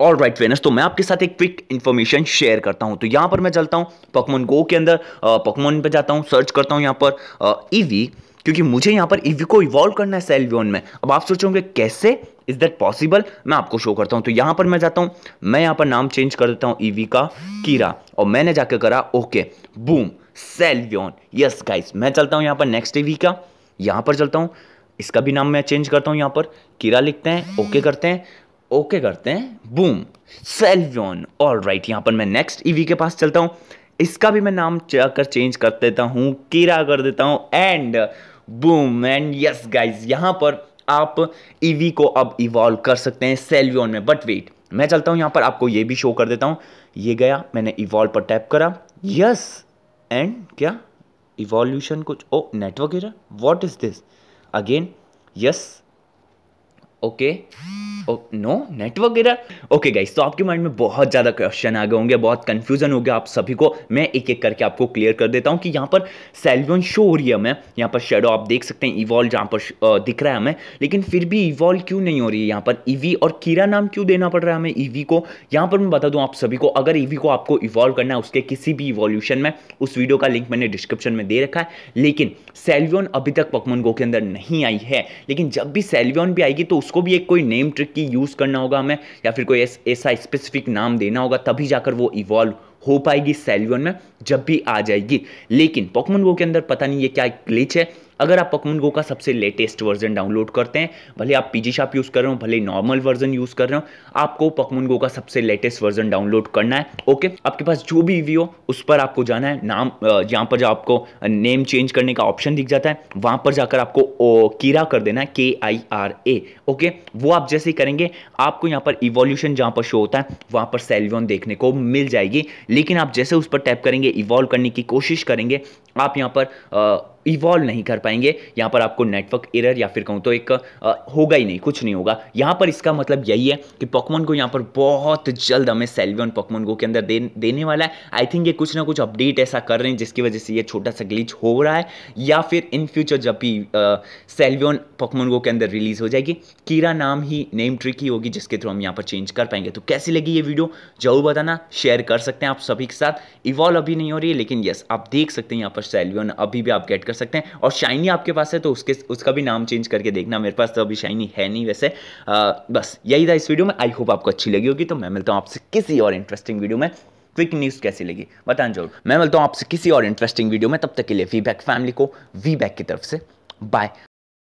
और राइट फेनस तो मैं आपके साथ एक क्विक इन्फॉर्मेशन शेयर करता हूँ तो यहाँ पर मैं चलता हूँ पकमोन गो के अंदर पकमोन पर जाता हूँ सर्च करता हूँ यहाँ पर ईवी क्योंकि मुझे यहाँ पर ईवी को इवॉल्व करना है सेल्वियन में अब आप सोचोगे कैसे इज दैट पॉसिबल मैं आपको शो करता हूँ तो यहाँ पर मैं जाता हूँ मैं यहाँ पर नाम चेंज कर देता हूँ ईवी का कीरा और मैंने जाकर करा ओके बूम सेल्वियन यस गाइस मैं चलता हूँ यहाँ पर नेक्स्ट ईवी का यहाँ पर चलता हूँ इसका भी नाम मैं चेंज करता हूँ यहाँ पर कीरा लिखते हैं ओके करते हैं ओके करते हैं बूम सेल्वियन ऑल राइट यहाँ पर मैं नेक्स्ट ईवी e के पास चलता हूँ इसका भी मैं नाम जाकर चेंज कर देता हूँ किरा कर देता हूँ and boom and yes guys यहाँ पर आप ईवी e को अब इवॉल्व कर सकते हैं सेल्वियन में बट वेट मैं चलता हूँ यहाँ पर आपको ये भी शो कर देता हूँ ये गया मैंने इवॉल्व पर टैप करा यस एंड क्या इवॉल्यूशन कुछ oh network error what is this again yes okay no network error okay guys तो आपके माइंड में बहुत ज़्यादा क्वेश्चन आ गए होंगे बहुत कंफ्यूजन हो गया आप सभी को मैं एक एक करके आपको क्लियर कर देता हूं कि यहां पर सेल्वन शो हो रही है हमें यहां पर शेडो आप देख सकते हैं इवॉल्व जहां पर दिख रहा है हमें लेकिन फिर भी इवॉल्व क्यों नहीं हो रही है यहां पर ईवी e और कीरा नाम क्यों देना पड़ रहा है हमें ईवी e को यहां पर मैं बता दूं आप सभी को अगर ईवी e को आपको इवॉल्व करना है उसके किसी भी इवोल्यूशन में उस वीडियो का लिंक मैंने डिस्क्रिप्शन में दे रखा है लेकिन सेल्वियन अभी तक पकमन गो के अंदर नहीं आई है लेकिन जब भी सेल्वियन भी आएगी तो उस उसको भी एक कोई नेम ट्रिक की यूज़ करना होगा हमें या फिर कोई ऐसा एस, स्पेसिफिक नाम देना होगा तभी जाकर वो इवॉल्व हो पाएगी सेल्यून में जब भी आ जाएगी लेकिन पॉकमन गो के अंदर पता नहीं ये क्या ग्लिच है अगर आप पकमन गो का सबसे लेटेस्ट वर्जन डाउनलोड करते हैं भले आप पीजी शॉप यूज़ कर रहे हो भले नॉर्मल वर्जन यूज़ कर रहे हो आपको पकमन गो का सबसे लेटेस्ट वर्जन डाउनलोड करना है ओके आपके पास जो भी वी हो उस पर आपको जाना है नाम जहाँ पर जो आपको नेम चेंज करने का ऑप्शन दिख जाता है वहाँ पर जाकर आपको कीरा कर देना है के आई आर ए ओके वो आप जैसे ही करेंगे आपको यहाँ पर इवोल्यूशन जहाँ पर शो होता है वहाँ पर सेल्वियन देखने को मिल जाएगी लेकिन आप जैसे उस पर टैप करेंगे इवॉल्व करने की कोशिश करेंगे आप यहाँ पर आ, इवॉल्व नहीं कर पाएंगे यहाँ पर आपको नेटवर्क एरर या फिर कहूँ तो एक होगा ही नहीं कुछ नहीं होगा यहाँ पर इसका मतलब यही है कि पॉकमोन को यहाँ पर बहुत जल्द हमें सेल्वियन पॉकमोन गो के अंदर दे, देने वाला है आई थिंक ये कुछ ना कुछ अपडेट ऐसा कर रहे हैं जिसकी वजह से ये छोटा सा ग्लीच हो रहा है या फिर इन फ्यूचर जब भी सेल्वियन पॉकमोन गो के अंदर रिलीज हो जाएगी कीरा नाम ही नेम ट्रिक ही होगी जिसके थ्रू हम यहाँ पर चेंज कर पाएंगे तो कैसी लगी ये वीडियो जरूर बताना शेयर कर सकते हैं आप सभी के साथ इवॉल्व अभी नहीं हो रही है लेकिन यस आप देख सकते हैं यहाँ पर सेल्वियन अभी भी आप गेट कर सकते हैं और शाइनी आपके पास है तो उसके उसका भी नाम चेंज करके देखना मेरे पास तो अभी शाइनी है नहीं वैसे आ, बस यही था इस वीडियो में आई होप आपको अच्छी लगी होगी तो मैं मिलता हूँ आपसे किसी और इंटरेस्टिंग वीडियो में क्विक न्यूज़ कैसी लगी बताना जरूर मैं मिलता हूँ आपसे किसी और इंटरेस्टिंग वीडियो में तब तक के लिए वी फैमिली को वी की तरफ से बाय